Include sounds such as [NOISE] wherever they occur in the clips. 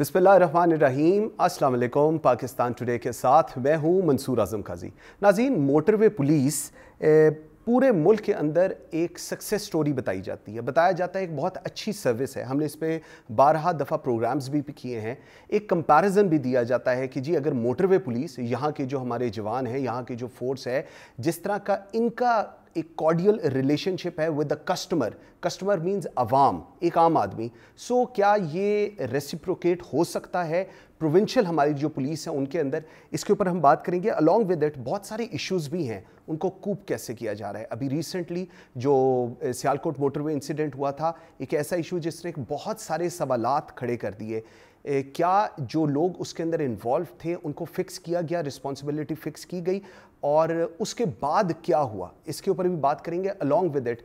बिस्मिल्लाहिर्रहमानिर्रहीम अस्सलाम वालेकुम पाकिस्तान टुडे के साथ मैं हूं मंसूर आजम काजी नाजीन मोटरवे पुलिस पूरे मुल्क के अंदर एक सक्सेस स्टोरी बताई जाती है बताया जाता है एक बहुत अच्छी सर्विस है हमने इस पर बारह दफ़ा प्रोग्राम्स भी किए हैं एक कंपैरिजन भी दिया जाता है कि जी अगर मोटरवे पुलिस यहाँ के जो हमारे जवान हैं यहाँ के जो फोर्स है जिस तरह का इनका एक कॉर्डियल रिलेशनशिप है with the customer customer means अवाम एक आम आदमी सो so, क्या ये रेसिप्रोकेट हो सकता है प्रोविंशियल हमारी जो पुलिस है उनके अंदर इसके ऊपर हम बात करेंगे अलॉन्ग विद इट बहुत सारे इश्यूज भी हैं उनको कूप कैसे किया जा रहा है अभी रिसेंटली जो सियालकोट मोटरवे इंसिडेंट हुआ था एक ऐसा इशू जिसने बहुत सारे सवाल खड़े कर दिए क्या जो लोग उसके अंदर इन्वॉल्व थे उनको फिक्स किया गया रिस्पॉन्सिबिलिटी फिक्स की गई और उसके बाद क्या हुआ इसके ऊपर भी बात करेंगे अलॉन्ग विद इट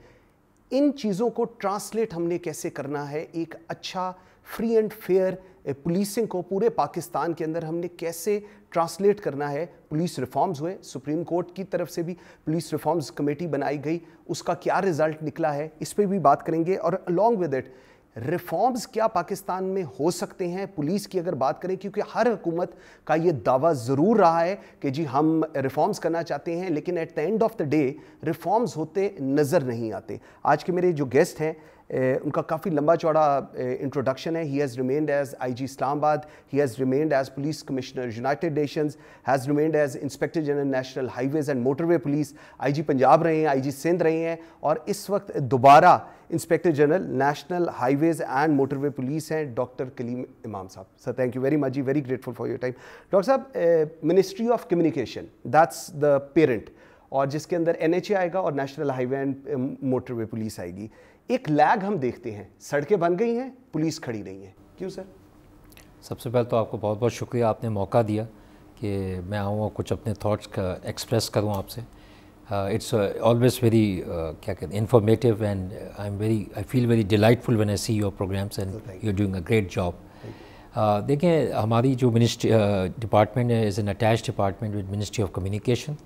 इन चीज़ों को ट्रांसलेट हमने कैसे करना है एक अच्छा फ्री एंड फेयर पुलिसिंग को पूरे पाकिस्तान के अंदर हमने कैसे ट्रांसलेट करना है पुलिस रिफॉर्म्स हुए सुप्रीम कोर्ट की तरफ से भी पुलिस रिफॉर्म्स कमेटी बनाई गई उसका क्या रिजल्ट निकला है इस पर भी बात करेंगे और अलॉन्ग विद इट रिफॉर्म्स क्या पाकिस्तान में हो सकते हैं पुलिस की अगर बात करें क्योंकि हर हुकूमत का ये दावा ज़रूर रहा है कि जी हम रिफॉर्म्स करना चाहते हैं लेकिन at the end of the day reforms होते नज़र नहीं आते आज के मेरे जो गेस्ट हैं उनका काफ़ी लंबा चौड़ा इंट्रोडक्शन है he has remained as I G Islamabad he has remained as police commissioner United Nations has remained as inspector general national highways and motorway police I G Punjab रहे हैं आई जी सिंध रहे हैं और इस वक्त दोबारा inspector general national highways and motorway police हैं doctor Kaleem Imam साहब sir thank you very much जी very grateful for your time doctor साहब ministry of communication that's the parent और जिसके अंदर एन आएगा और national highway and motorway police आएगी एक लैग हम देखते हैं सड़कें बन गई हैं पुलिस खड़ी नहीं है क्यों सर सबसे पहले तो आपको बहुत बहुत शुक्रिया आपने मौका दिया कि मैं आऊँ और कुछ अपने थाट्स का एक्सप्रेस करूँ आपसे इट्स ऑलवेज वेरी क्या कहते हैं informative and I am very I feel very delightful when I see your programmes and you are doing a great job देखें हमारी जो मिनिस्ट्री डिपार्टमेंट uh, है is an attach department with ministry of communication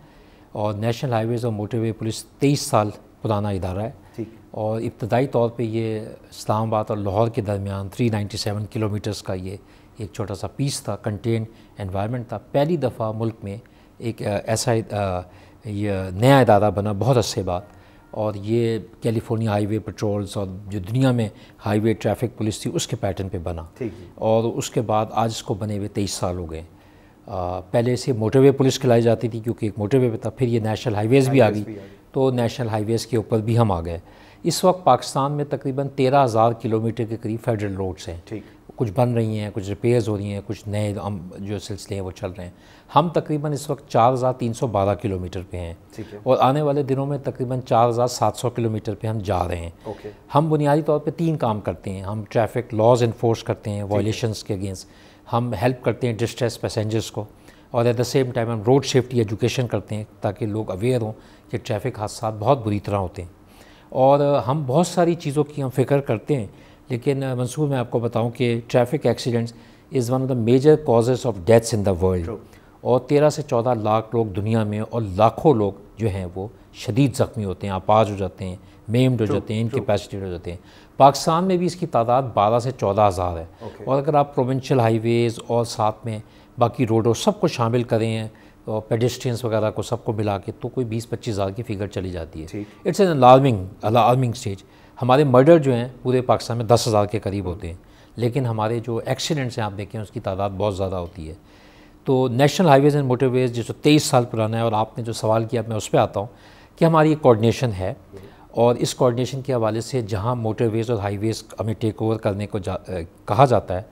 और national highways और motorway police तेईस साल पुराना इदारा है ठीक और इब्तदाई तौर पे ये इस्लामाबाद और लाहौर के दरमियान 397 किलोमीटर्स का ये एक छोटा सा पीस था कंटेन एनवायरनमेंट था पहली दफ़ा मुल्क में एक ऐसा ये नया अदारा बना बहुत अच्छे बाद और ये कैलिफोर्निया हाईवे पेट्रोल्स और जो दुनिया में हाईवे ट्रैफिक पुलिस थी उसके पैटर्न पे बना और उसके बाद आज इसको बने हुए तेईस साल हो गए पहले से मोटरवे पुलिस खिलाई जाती थी क्योंकि एक मोटरवे पे था फिर ये नेशनल हाईवेज़ भी आ गई तो नेशनल हाईवेज़ के ऊपर भी हम आ गए इस वक्त पाकिस्तान में तकरीबन तेरह हज़ार किलोमीटर के करीब फेडरल रोड्स हैं कुछ बन रही हैं कुछ रिपेयर्स हो रही हैं कुछ नए जो सिलसिले हैं वो चल रहे हैं हम तकरीबन इस वक्त चार हज़ार तीन सौ बारह किलोमीटर पे हैं है। और आने वाले दिनों में तकरीबन चार हज़ार सात सौ किलोमीटर पे हम जा रहे हैं ओके। हम बुनियादी तौर पे तीन काम करते हैं हम ट्रैफिक लॉज इन्फोर्स करते हैं वायलेशंस के अगेंस्ट हम हेल्प करते हैं डिस्ट्रेस पैसेंजर्स को और एट द सेम टाइम हम रोड सेफ्टी एजुकेशन करते हैं ताकि लोग अवेयर हों कि ट्रैफिक हादसा बहुत बुरी तरह होते हैं और हम बहुत सारी चीज़ों की हम फिक्र करते हैं लेकिन मंसूर मैं आपको बताऊं कि traffic accidents is one of the major causes of deaths in the world और तेरह से चौदह लाख लोग दुनिया में और लाखों लोग जो हैं वो शदीद ज़ख्मी होते हैं आपाज हो जाते हैं मेम्ड हो जाते हैं इनकेपेसिटेड हो जाते हैं पाकिस्तान में भी इसकी तादाद बारह से चौदह हज़ार है okay. और अगर आप प्रोविंशियल हाईवेज़ और साथ में बाकी रोडों सबको शामिल करें पेडिस्ट्रियंस वगैरह को सबको मिला के तो कोई बीस पच्चीस हज़ार की फिगर चली जाती है it's an alarming alarming stage हमारे मर्डर जो हैं पूरे पाकिस्तान में दस हज़ार के करीब होते हैं लेकिन हमारे जो एक्सीडेंट्स हैं आप देखें उसकी तादाद बहुत ज़्यादा होती है तो नेशनल हाईवेज़ एंड मोटरवेज़ जो तेईस साल पुराना है और आपने जो सवाल किया मैं उस पर आता हूँ कि हमारी एक कोऑर्डिनेशन है और इस कोऑर्डिनेशन के हवाले से जहाँ मोटरवेज़ और हाईवेज़ हमें टेक ओवर करने को जा, आ, कहा जाता है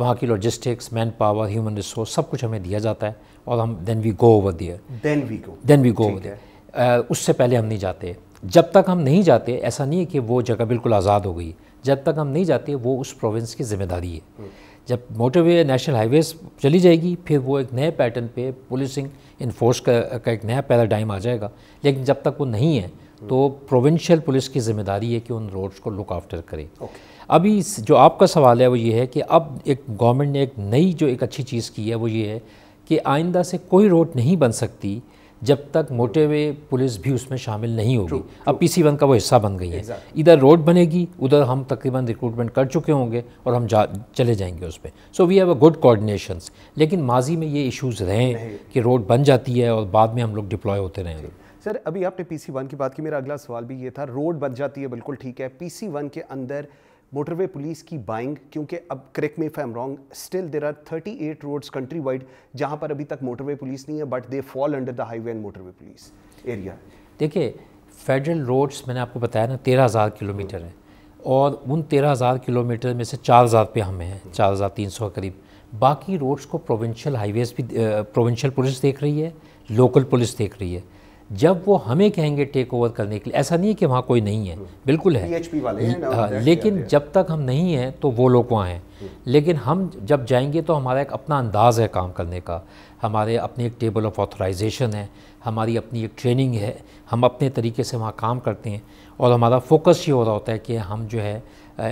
वहाँ की logistics manpower human resource सब कुछ हमें दिया जाता है और हम then we go over there then we go then we go over उससे पहले हम नहीं जाते जब तक हम नहीं जाते ऐसा नहीं है कि वो जगह बिल्कुल आज़ाद हो गई जब तक हम नहीं जाते वो उस प्रोविंस की जिम्मेदारी है हम्म। जब मोटरवे नेशनल हाईवेज चली जाएगी फिर वो एक नए पैटर्न पे पुलिसिंग इन्फोर्स का, का एक नया पैराडाइम आ जाएगा लेकिन जब तक वो नहीं है हम्म। तो प्रोविंशियल पुलिस की जिम्मेदारी है कि उन रोड्स को लुक आफ्टर करे okay. अभी जो आपका सवाल है वो ये है कि अब एक गवर्नमेंट ने एक नई जो एक अच्छी चीज़ की है वो ये है कि आइंदा से कोई रोड नहीं बन सकती जब तक मोटे हुए पुलिस भी उसमें शामिल नहीं होगी अब पी सी वन का वो हिस्सा बन गई है exactly. इधर रोड बनेगी उधर हम तकरीबन रिक्रूटमेंट कर चुके होंगे और हम जा चले जाएंगे उस पर so we have a good coordination लेकिन माजी में ये इश्यूज़ रहे कि रोड बन जाती है और बाद में हम लोग डिप्लॉय होते रहेंगे सर अभी आपने पी सी वन की बात की मेरा अगला सवाल भी ये था रोड बन जाती है बिल्कुल ठीक है पी सी वन के अंदर मोटरवे पुलिस की बाइंग क्योंकि अब क्रिक में if wrong still there are 38 eight roads countrywide जहाँ पर अभी तक मोटरवे पुलिस नहीं है but they fall under the highway and motorway police area देखिए फेडरल रोड्स मैंने आपको बताया ना तेरह हज़ार किलोमीटर है और उन तेरह हज़ार किलोमीटर में से चार हज़ार पे हमें हैं चार हज़ार तीन सौ करीब बाकी रोड्स को प्रोविंशियल हाईवेज भी प्रोविंशियल पुलिस देख रही है लोकल पुलिस देख रही है जब वो हमें कहेंगे टेक ओवर करने के लिए ऐसा नहीं है कि वहाँ कोई नहीं है बिल्कुल है वाले हैं हाँ लेकिन जब तक हम नहीं हैं तो वो लोग वहाँ हैं हम्म। लेकिन हम जब जाएंगे तो हमारा एक अपना अंदाज़ है काम करने का हमारे अपनी एक टेबल ऑफ ऑथराइजेशन है हमारी अपनी एक ट्रेनिंग है हम अपने तरीके से वहाँ काम करते हैं और हमारा फोकस ये हो रहा होता है कि हम जो है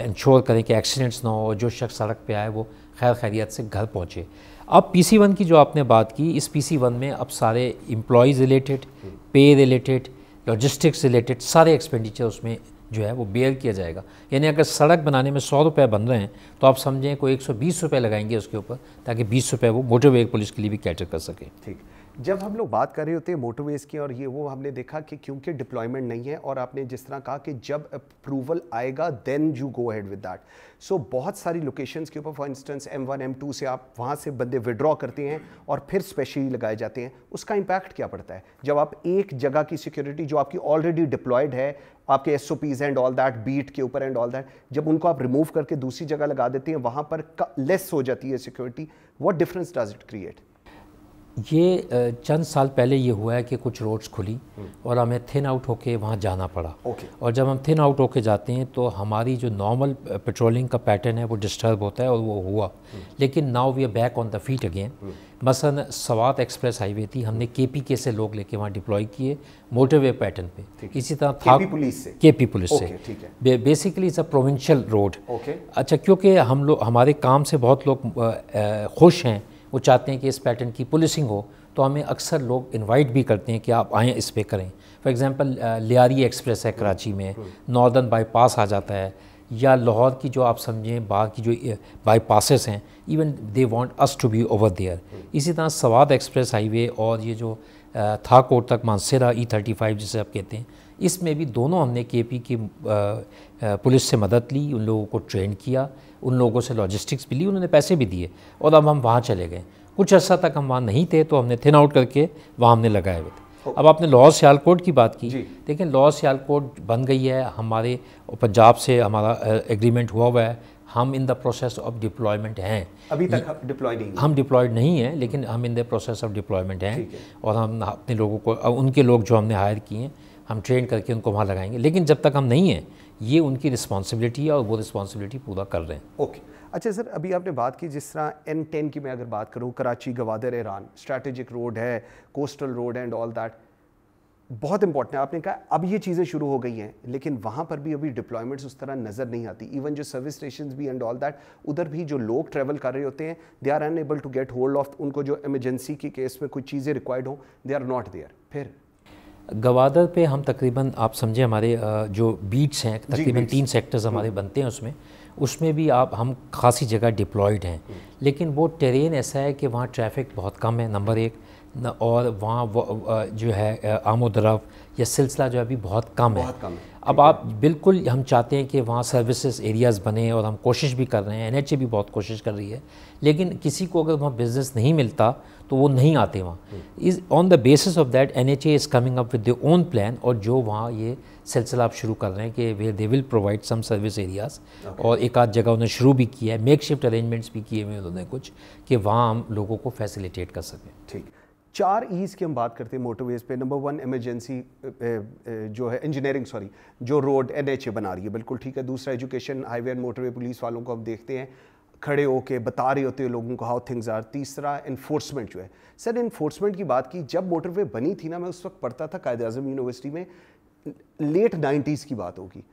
इंश्योर करें कि एक्सीडेंट्स ना हो जो शख्स सड़क पर आए वो खैर खैरियत से घर पहुँचे अब पी सी वन की जो आपने बात की इस पी सी वन में अब सारे employees related pay related logistics related सारे एक्सपेंडिचर उसमें जो है वो बेयर किया जाएगा यानी अगर सड़क बनाने में सौ रुपये बन रहे हैं तो आप समझें कोई एक सौ बीस रुपये लगाएंगे उसके ऊपर ताकि बीस रुपये वो मोटरवे पुलिस के लिए भी कैटर कर सके ठीक जब हम लोग बात कर रहे होते हैं मोटरवेज़ की और ये वो हमने देखा कि क्योंकि डिप्लॉयमेंट नहीं है और आपने जिस तरह कहा कि जब अप्रूवल आएगा then you go ahead with that so बहुत सारी लोकेशंस के ऊपर for instance M one M two से आप वहाँ से बंदे विड्रॉ करते हैं और फिर स्पेशली लगाए जाते हैं उसका इम्पैक्ट क्या पड़ता है जब आप एक जगह की सिक्योरिटी जो आपकी ऑलरेडी डिप्लॉयड है आपके S O Ps and all that beat के ऊपर एंड ऑल दैट जब उनको आप रिमूव करके दूसरी जगह लगा देते हैं वहाँ पर लेस हो जाती है security what difference does it create ये चंद साल पहले ये हुआ है कि कुछ रोड्स खुली हम्म। और हमें थिन आउट होके वहाँ जाना पड़ा और जब हम थिन आउट होके जाते हैं तो हमारी जो नॉर्मल पेट्रोलिंग का पैटर्न है वो डिस्टर्ब होता है और वो हुआ हम्म। लेकिन now we are back on the feet again मसन सवात एक्सप्रेस हाईवे थी हमने के पी के से लोग लेके वहाँ डिप्लॉय किए मोटरवे पैटर्न पे इसी तरह था पुलिस के पी पुलिस से basically is a provincial road अच्छा क्योंकि हम लोग हमारे काम से बहुत लोग खुश हैं वो चाहते हैं कि इस पैटर्न की पुलिसिंग हो तो हमें अक्सर लोग इनवाइट भी करते हैं कि आप आएँ इस पर करें फॉर एग्ज़ाम्पल लियारी एक्सप्रेस है कराची में नॉर्दर्न बाईपास आ जाता है या लाहौर की जो आप समझें बाहर की जो बाईपासेस हैं even they want us to be over there इसी तरह सवाद एक्सप्रेस हाईवे और ये जो थाकोट तक मानसेरा ई थर्टी फाइव जिसे आप कहते हैं इसमें भी दोनों हमने के पी की पुलिस से मदद ली उन लोगों को ट्रेन किया उन लोगों से लॉजिस्टिक्स भी ली उन्होंने पैसे भी दिए और अब हम वहाँ चले गए कुछ अर्सा तक हम वहाँ नहीं थे तो हमने थिन आउट करके वहाँ हमने लगाए हुए थे अब आपने लॉ सियालकोट की बात की देखिए लॉ सियालकोट बन गई है हमारे पंजाब से हमारा एग्रीमेंट हुआ हुआ है हम in the process of deployment हैं अभी तक डिप्लॉय नहीं हम डिप्लॉयड नहीं हैं लेकिन हम in the process of deployment हैं और हम अपने लोगों को उनके लोग जो हमने हायर किए हैं हम ट्रेन करके उनको वहाँ लगाएंगे लेकिन जब तक हम नहीं हैं ये उनकी रिस्पॉन्सिबिलिटी है और वो रिस्पॉन्सिबिलिटी पूरा कर रहे हैं ओके okay. अच्छा सर अभी आपने बात की जिस तरह एन टेन की मैं अगर बात करूँ Karachi Gwadar Iran strategic road है coastal road and all that बहुत इंपॉर्टेंट है आपने कहा अब ये चीज़ें शुरू हो गई हैं लेकिन वहाँ पर भी अभी डिप्लॉयमेंट्स उस तरह नज़र नहीं आती इवन जो सर्विस स्टेशन भी एंड ऑल दैट उधर भी जो लोग ट्रैवल कर रहे होते हैं they are unable to get hold of उनको जो एमरजेंसी के केस में कुछ चीज़ें रिक्वायर्ड हों दे आर नॉट देयर फिर गवादर पे हम तकरीबन आप समझे हमारे जो बीट्स हैं तकरीबन तीन सेक्टर्स हमारे हम्म। बनते हैं उसमें उसमें भी आप हम खासी जगह डिप्लॉयड हैं हम्म। लेकिन वो टेरेन ऐसा है कि वहाँ ट्रैफिक बहुत कम है नंबर एक और वहाँ जो है आमोदरफ या सिलसिला जो है अभी बहुत कम है, बहुत कम है। अब आप बिल्कुल हम चाहते हैं कि वहाँ सर्विसेज एरियाज़ बने और हम कोशिश भी कर रहे हैं एनएचए भी बहुत कोशिश कर रही है लेकिन किसी को अगर वहाँ बिज़नेस नहीं मिलता तो वो नहीं आते वहाँ is on the basis of that N H A is coming up with the own plan और जो वहाँ ये सिलसिला आप शुरू कर रहे हैं कि वे they will provide some service areas और एक आध जगह उन्होंने शुरू भी किया है मेक शिफ्ट अरेंजमेंट्स भी किए हुए उन्होंने कुछ कि वहाँ हम लोगों को फैसिलिटेट कर सकें ठीक चार ईज की हम बात करते हैं मोटरवेज पे नंबर वन इमरजेंसी जो है इंजीनियरिंग सॉरी जो रोड एन बना रही है बिल्कुल ठीक है दूसरा education highway and motorway police वालों को हम देखते हैं खड़े होके बता रहे होते हैं लोगों को हाउ थिंग्स आर तीसरा इन्फोर्समेंट जो है सर इन्फोर्समेंट की बात की जब मोटरवे बनी थी ना मैं उस वक्त पढ़ता था कायद अजम यूनिवर्सिटी में लेट नाइन्टीज़ की बात होगी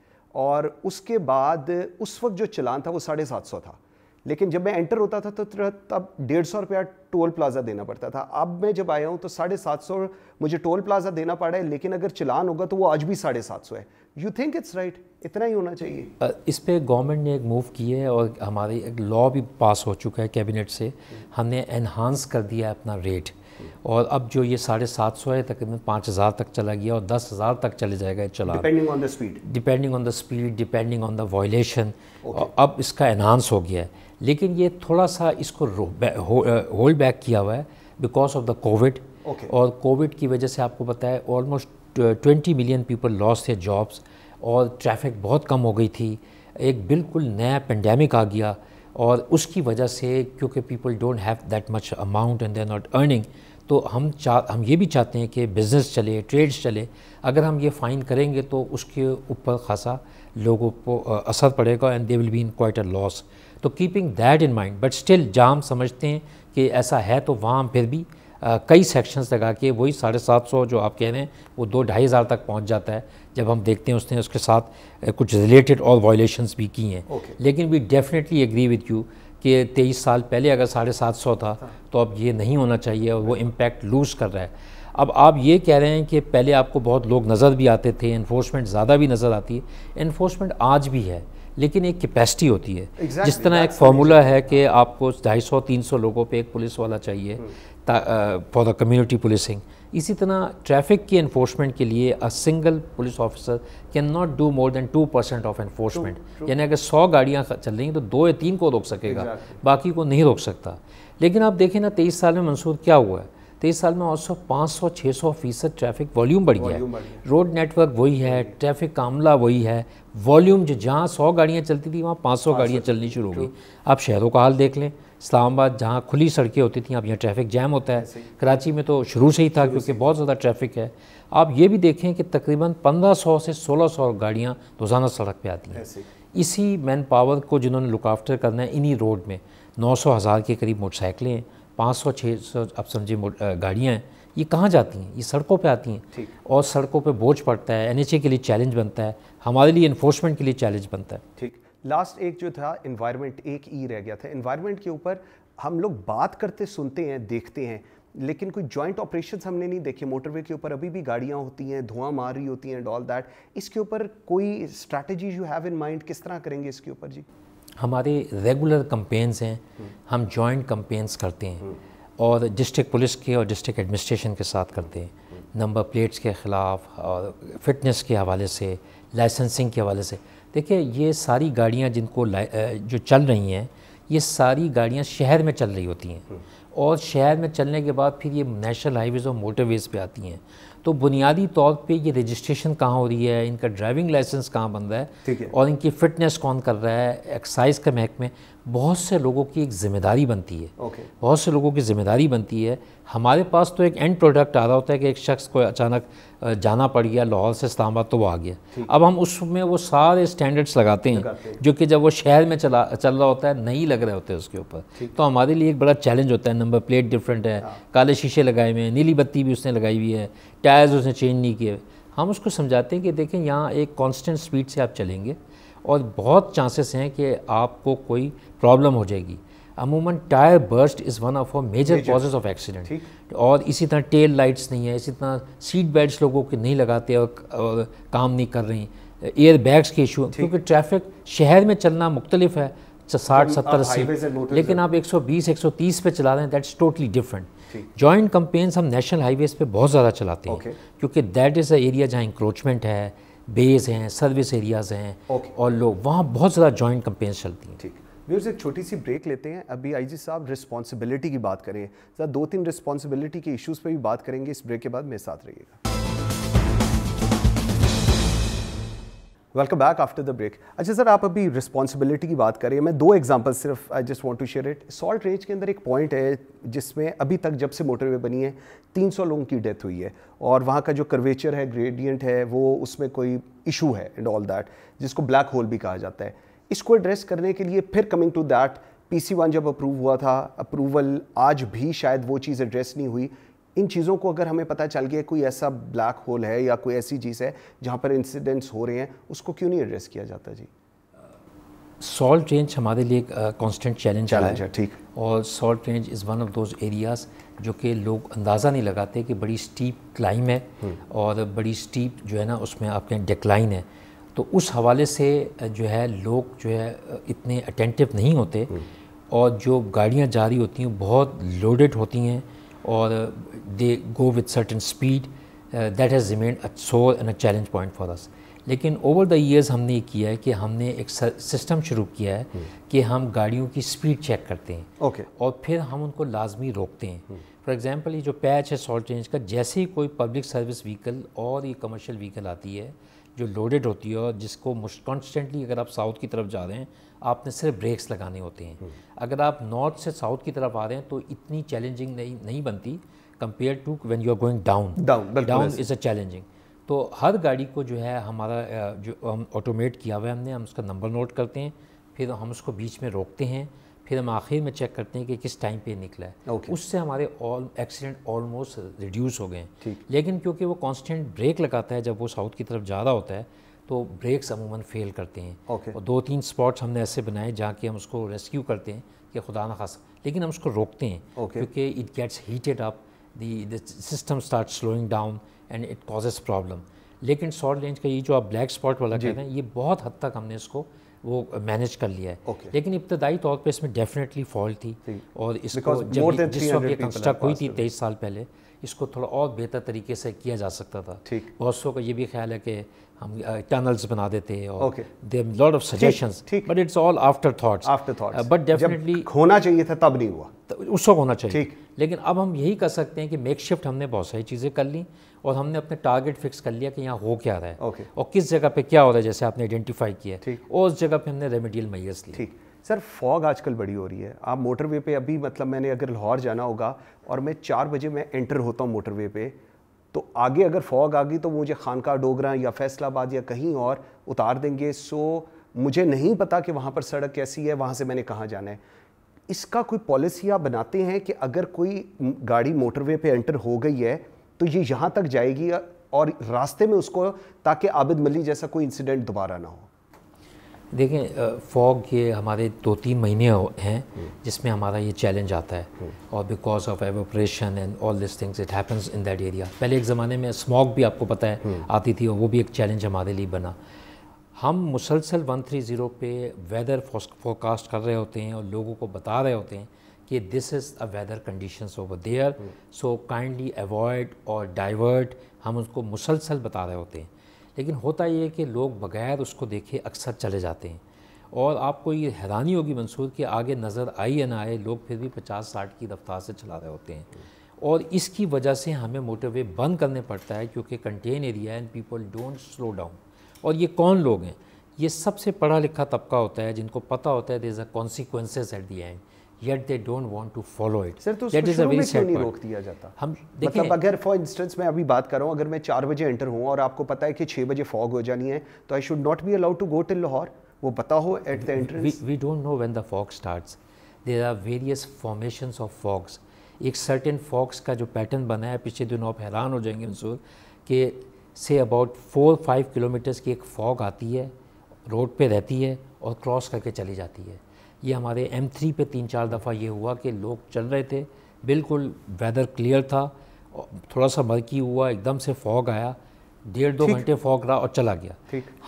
और उसके बाद उस वक्त जो चलान था वो साढ़े सात सौ था लेकिन जब मैं एंटर होता था तो तब डेढ़ सौ रुपया टोल प्लाज़ा देना पड़ता था अब मैं जब आया हूँ तो साढ़े सात सौ मुझे टोल प्लाज़ा देना पड़ा है लेकिन अगर चलान होगा तो वो आज भी साढ़े सात सौ है यू थिंक इट्स राइट इतना ही होना चाहिए इस पर गवर्नमेंट ने एक मूव की है और हमारी एक लॉ भी पास हो चुका है कैबिनेट से हमने एनहांस कर दिया है अपना रेट और अब जो ये साढ़े सात सौ है तकरीबन पाँच हज़ार तक चला गया और दस हज़ार तक चले जाएगा चला depending on the speed depending on the speed depending on the violation अब इसका एनहांस हो गया है लेकिन ये थोड़ा सा इसको होल्ड बैक किया हुआ है बिकॉज ऑफ द कोविड और कोविड की वजह से आपको पता है almost twenty million people lost their jobs और ट्रैफिक बहुत कम हो गई थी एक बिल्कुल नया पेंडेमिक आ गया और उसकी वजह से क्योंकि people don't have that much amount and they're not earning तो हम चाह हम ये भी चाहते हैं कि बिज़नेस चले ट्रेड्स चले अगर हम ये फ़ाइन करेंगे तो उसके ऊपर खासा लोगों को असर पड़ेगा and they will be in quite a loss तो keeping that in mind but still jam हम समझते हैं कि ऐसा है तो वहाँ फिर भी आ, कई सेक्शंस लगा के वही साढ़े सात सौ जो आप कह रहे हैं वो दो ढाई हज़ार तक पहुँच जाता है जब हम देखते हैं उसने उसके साथ कुछ रिलेटेड और वायलेशंस भी की हैं okay. लेकिन we definitely agree with you कि तेईस साल पहले अगर साढ़े सात सौ था हाँ। तो अब ये नहीं होना चाहिए और वो इम्पैक्ट लूज़ कर रहा है अब आप ये कह रहे हैं कि पहले आपको बहुत लोग नज़र भी आते थे इन्फोर्समेंट ज़्यादा भी नज़र आती है इन्फोर्समेंट आज भी है लेकिन एक कैपेसिटी होती है exactly, जिस तरह एक फार्मूला है कि हाँ। आपको ढाई सौ तीन सौ लोगों पर एक पुलिस वाला चाहिए फॉर द कम्युनिटी पुलिसिंग इसी तरह ट्रैफिक की इन्फोर्समेंट के लिए a single police officer can not do more than two percent of enforcement यानी अगर सौ गाड़ियाँ चल रही हैं तो दो या तीन को रोक सकेगा exactly. बाकी को नहीं रोक सकता लेकिन आप देखें ना तेईस साल में मंसूर क्या हुआ है तेईस साल में और सौ पाँच सौ छः सौ फीसद ट्रैफिक वॉल्यूम बढ़ गया है रोड नेटवर्क वही है ट्रैफिक का अमला वही है वॉल्यूम जो जहाँ सौ गाड़ियाँ चलती थी वहाँ पाँच सौ गाड़ियाँ चलनी शुरू हो गई आप शहरों का हाल देख लें इस्लामाबाद जहाँ खुली सड़कें होती थी अब यहाँ ट्रैफिक जैम होता है कराची में तो शुरू से ही था क्योंकि बहुत ज़्यादा ट्रैफिक है आप ये भी देखें कि तकरीबन 1500 से 1600 गाड़ियाँ रोज़ाना सड़क पे आती हैं इसी मैन पावर को जिन्होंने लुकाफ्टर करना है इन्हीं रोड में नौ सौ हज़ार के करीब मोटरसाइकिलें हैं पाँच सौ छः सौ आप समझिए गाड़ियाँ हैं ये कहाँ जाती हैं ये सड़कों पे आती हैं और सड़कों पे बोझ पड़ता है एनएचए के लिए चैलेंज बनता है हमारे लिए इन्फोर्समेंट के लिए चैलेंज बनता है ठीक लास्ट एक जो था इन्वायरमेंट एक ई e रह गया था इन्वायरमेंट के ऊपर हम लोग बात करते सुनते हैं देखते हैं लेकिन कोई जॉइंट ऑपरेशंस हमने नहीं देखे मोटरवे के ऊपर अभी भी गाड़ियाँ होती हैं धुआं मार रही होती हैं एंड ऑल दैट इसके ऊपर कोई strategy you have in mind किस तरह करेंगे इसके ऊपर जी हमारे रेगुलर कंपेन्स हैं हम्म। हम जॉइंट कंपेन्स करते हैं हम्म। और डिस्ट्रिक्ट पुलिस के और डिस्ट्रिक्ट एडमिनिस्ट्रेशन के साथ करते हैं नंबर हम्म। प्लेट्स के ख़िलाफ़ और फिटनेस के हवाले से लाइसेंसिंग के हवाले से देखिए ये सारी गाड़ियाँ जिनको जो चल रही हैं ये सारी गाड़ियाँ शहर में चल रही होती हैं हम्म। और शहर में चलने के बाद फिर ये नेशनल हाईवेज़ और मोटरवेज़ पे आती हैं तो बुनियादी तौर पे ये रजिस्ट्रेशन कहाँ हो रही है इनका ड्राइविंग लाइसेंस कहाँ बन रहा है, है और इनकी फ़िटनेस कौन कर रहा है एक्साइज के महकमे बहुत से लोगों की एक ज़िम्मेदारी बनती है okay. बहुत से लोगों की ज़िम्मेदारी बनती है हमारे पास तो एक एंड प्रोडक्ट आ रहा होता है कि एक शख्स को अचानक जाना पड़ गया लाहौर से इस्लामाबाद तो वो आ गया अब हम उसमें वो सारे स्टैंडर्ड्स लगाते हैं जो कि जब वो शहर में चला चल रहा होता है नहीं लग रहे होते उसके ऊपर तो हमारे लिए एक बड़ा चैलेंज होता है नंबर प्लेट डिफरेंट है हाँ। काले शीशे लगाए हुए हैं नीली बत्ती भी उसने लगाई हुई है टायर्स उसने चेंज नहीं किए हम उसको समझाते हैं कि देखें यहाँ एक कॉन्स्टेंट स्पीड से आप चलेंगे और बहुत चांसेस हैं कि आपको कोई प्रॉब्लम हो जाएगी अमूमन tyre burst is one of a major causes of accident और इसी तरह टेल लाइट्स नहीं है इसी तरह सीट बेल्ट लोगों के नहीं लगाते और, और काम नहीं कर रही एयर बैग्स के इशू क्योंकि ट्रैफिक शहर में चलना मुख्तलिफ है साठ सत्तर अस्सी लेकिन आप 120 130 पे चला रहे हैं that's totally different joint campaigns हम नेशनल हाईवेज पे बहुत ज़्यादा चलाते हैं okay. क्योंकि दैट इज़ अ एरिया जहाँ इंक्रोचमेंट है बेस हैं सर्विस एरियाज़ हैं okay. और लोग वहाँ बहुत ज़्यादा जॉइंट कंपेन्स चलती हैं व्यूर्स एक छोटी सी ब्रेक लेते हैं अभी आईजी साहब रिस्पॉन्सिबिलिटी की बात करें ज़रा दो तीन रिस्पॉन्सिबिलिटी के इश्यूज़ पर भी बात करेंगे इस ब्रेक के बाद मेरे साथ रहिएगा welcome back after the break अच्छा सर आप अभी रिस्पॉन्सिबिलिटी की बात हैं मैं दो एग्जाम्पल सिर्फ I just want to share it salt range के अंदर एक पॉइंट है जिसमें अभी तक जब से मोटरवे बनी है 300 लोगों की डेथ हुई है और वहाँ का जो कर्वेचर है ग्रेडियंट है वो उसमें कोई इशू है एंड ऑल दैट जिसको ब्लैक होल भी कहा जाता है इसको एड्रेस करने के लिए फिर coming to that P one जब अप्रूव हुआ था अप्रूवल आज भी शायद वो चीज़ एड्रेस नहीं हुई इन चीज़ों को अगर हमें पता चल गया कोई ऐसा ब्लैक होल है या कोई ऐसी चीज़ है जहाँ पर इंसिडेंट्स हो रहे हैं उसको क्यों नहीं एड्रेस किया जाता जी सॉल्ट रेंज हमारे लिए एक कॉन्स्टेंट चैलेंज चैलेंज है ठीक और salt range is one of those areas जो कि लोग अंदाज़ा नहीं लगाते कि बड़ी स्टीप क्लाइम है हम्म। और बड़ी स्टीप जो है ना उसमें आपके डिक्लाइन है तो उस हवाले से जो है लोग जो है इतने अटेंटिव नहीं होते हम्म। और जो गाड़ियाँ जा रही होती हैं बहुत लोडेड होती हैं और they go with certain speed that has remain a sore and a challenge point for us लेकिन ओवर द ईयर्स हमने ये किया है कि हमने एक सिस्टम शुरू किया है हम्म। कि हम गाड़ियों की स्पीड चेक करते हैं ओके okay. और फिर हम उनको लाजमी रोकते हैं फॉर एग्ज़ाम्पल हम्म। ये जो पैच है सॉल्ट चेंज का जैसे ही कोई पब्लिक सर्विस व्हीकल और ये कमर्शियल व्हीकल आती है जो लोडेड होती है और जिसको कॉन्स्टेंटली अगर आप साउथ की तरफ जा रहे हैं आपने सिर्फ ब्रेक्स लगाने होते हैं हम्म। अगर आप नॉर्थ से साउथ की तरफ आ रहे हैं तो इतनी चैलेंजिंग नहीं नहीं बनती compare to when you are going down down down is a challenging तो हर गाड़ी को जो है हमारा जो हम ऑटोमेट किया हुआ है हमने हम उसका नंबर नोट करते हैं फिर हम उसको बीच में रोकते हैं फिर हम आखिर में चेक करते हैं कि किस टाइम पे निकला है okay. उससे हमारे ऑल एक्सीडेंट ऑलमोस्ट रिड्यूस हो गए हैं लेकिन क्योंकि वो कांस्टेंट ब्रेक लगाता है जब वो साउथ की तरफ ज़्यादा होता है तो ब्रेक्स अमूमन फेल करते हैं okay. और दो तीन स्पॉट्स हमने ऐसे बनाए जहाँ कि हम उसको रेस्क्यू करते हैं कि खुदा ना खास लेकिन हम उसको रोकते हैं okay. क्योंकि it gets heated up the system start slowing down and it causes problem लेकिन शॉर्ट रेंज का ये जो आप ब्लैक स्पॉट वाला कहते हैं ये बहुत हद तक हमने इसको वो मैनेज कर लिया है okay. लेकिन इब्तदाई तौर पे इसमें डेफिनेटली फॉल्ट थी और इसको जब जिस वक्त ये कंस्ट्रक्ट हुई थी तेईस साल पहले इसको थोड़ा और बेहतर तरीके से किया जा सकता था बहुत सौ का ये भी ख्याल है कि हम टनल्स बना देते हैं और lot of but it's all after thoughts after thoughts but definitely होना चाहिए था तब नहीं हुआ उस वक्त होना चाहिए लेकिन अब हम यही कर सकते हैं कि मेक शिफ्ट हमने बहुत सारी चीज़ें कर ली और हमने अपने टारगेट फिक्स कर लिया कि यहाँ हो क्या रहा है okay. और किस जगह पे क्या हो रहा है जैसे आपने आइडेंटिफाई किया है और उस जगह पे हमने रेमेडियल मैयर्स ली ठीक सर फॉग आजकल बड़ी हो रही है आप मोटरवे पे अभी मतलब मैंने अगर लाहौर जाना होगा और मैं चार बजे मैं एंटर होता हूँ मोटरवे पे तो आगे अगर फॉग आ गई तो मुझे खानका डोगरा या फैसलाबाद या कहीं और उतार देंगे सो मुझे नहीं पता कि वहाँ पर सड़क कैसी है वहाँ से मैंने कहाँ जाना है इसका कोई पॉलिसी आप बनाते हैं कि अगर कोई गाड़ी मोटरवे पे एंटर हो गई है तो ये यहाँ तक जाएगी और रास्ते में उसको ताकि आबिद मली जैसा कोई इंसिडेंट दोबारा ना हो देखें फॉग ये हमारे दो तीन महीने हैं हम्म। जिसमें हमारा ये चैलेंज आता है हम्म। और because of evaporation and all this things it happens in that area पहले एक ज़माने में स्मॉग भी आपको पता है हम्म। आती थी और वो भी एक चैलेंज हमारे लिए बना हम मुसलसल 130 पे वेदर फोकास्ट कर रहे होते हैं और लोगों को बता रहे होते हैं कि this is a weather condition over there so kindly avoid और डाइवर्ट हम उसको मुसलसल बता रहे होते हैं लेकिन होता ये है कि लोग बग़ैर उसको देखे अक्सर चले जाते हैं और आपको ये हैरानी होगी मंसूर कि आगे नज़र आई या ना आए लोग फिर भी पचास साठ की रफ्तार से चला रहे होते हैं hmm. और इसकी वजह से हमें मोटरवे बंद करने पड़ता है क्योंकि contain area and people don't slow down और ये कौन लोग हैं ये सबसे पढ़ा लिखा तबका होता है जिनको पता होता है there are consequences at the end yet they don't want to follow it sir तो दैट इज अ सैड नहीं रोक दिया जाता हम देखिए मतलब अगर फॉर इंस्टेंस मैं अभी बात कर रहा हूँ अगर मैं चार बजे एंटर हूँ और आपको पता है कि छः बजे फॉग हो जानी है तो I should not be allowed to go till Lahore वो पता हो at the entrance we don't know when the fog start there are various formation of fogs एक सर्टेन फॉक्स का जो पैटर्न बना है पिछले दिनों आप हैरान हो जाएंगे मंसूर कि say about four five kilometres की एक फॉग आती है रोड पे रहती है और क्रॉस करके चली जाती है ये हमारे एम थ्री पे तीन चार दफ़ा ये हुआ कि लोग चल रहे थे बिल्कुल वेदर क्लियर था थोड़ा सा मरकी हुआ एकदम से फॉग आया डेढ़ दो घंटे फॉग रहा और चला गया